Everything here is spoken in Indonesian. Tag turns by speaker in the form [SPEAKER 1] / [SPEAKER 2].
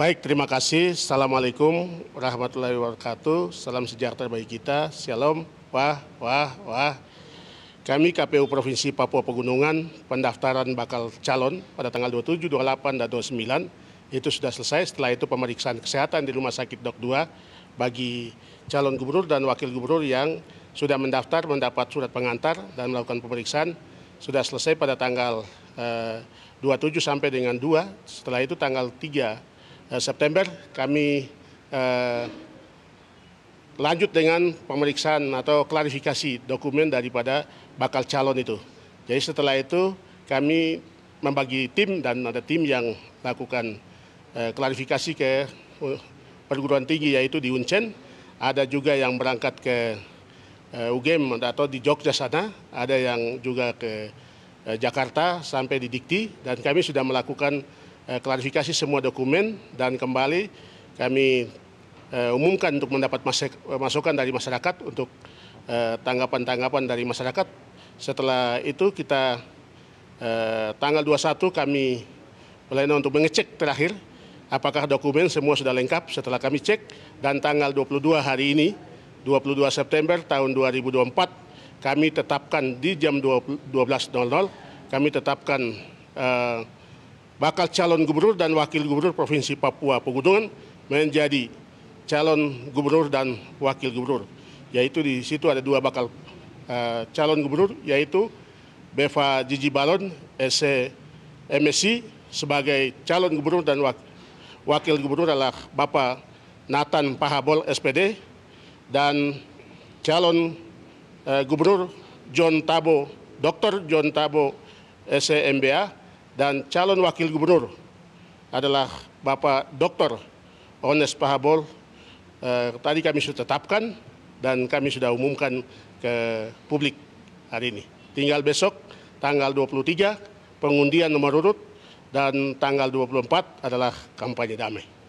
[SPEAKER 1] Baik, terima kasih. Assalamualaikum warahmatullahi wabarakatuh. Salam sejahtera bagi kita. Shalom. Wah, wah, wah. Kami KPU Provinsi Papua Pegunungan, pendaftaran bakal calon pada tanggal 27, 28, dan 29 itu sudah selesai. Setelah itu pemeriksaan kesehatan di Rumah Sakit Dok 2 bagi calon gubernur dan wakil gubernur yang sudah mendaftar, mendapat surat pengantar, dan melakukan pemeriksaan sudah selesai pada tanggal eh, 27 sampai dengan 2. Setelah itu tanggal 3 Eh, September kami eh, lanjut dengan pemeriksaan atau klarifikasi dokumen daripada bakal calon itu. Jadi setelah itu kami membagi tim dan ada tim yang lakukan eh, klarifikasi ke eh, perguruan tinggi yaitu di Uncen, ada juga yang berangkat ke eh, UGM atau di Jogja sana, ada yang juga ke eh, Jakarta sampai di Dikti dan kami sudah melakukan Eh, klarifikasi semua dokumen dan kembali kami eh, umumkan untuk mendapat masukan dari masyarakat untuk eh, tanggapan-tanggapan dari masyarakat. Setelah itu kita tanggal 21 kami pelayanan untuk mengecek terakhir apakah dokumen semua sudah lengkap setelah kami cek dan tanggal 22 hari ini 22 September tahun 2024 kami tetapkan di jam 12.00 kami tetapkan uh, bakal calon gubernur dan wakil gubernur Provinsi Papua Pegunungan menjadi calon gubernur dan wakil gubernur. Yaitu di situ ada dua bakal uh, calon gubernur yaitu Beva Jiji Balon SC e MSI sebagai calon gubernur dan wakil, wakil gubernur adalah Bapak Nathan Pahabol SPD dan calon uh, gubernur John Tabo Dr. John Tabo SCMBA, e dan calon wakil gubernur adalah Bapak Dr. Ones Pahabol. Eh, tadi kami sudah tetapkan dan kami sudah umumkan ke publik hari ini. Tinggal besok tanggal 23 pengundian nomor urut dan tanggal 24 adalah kampanye damai.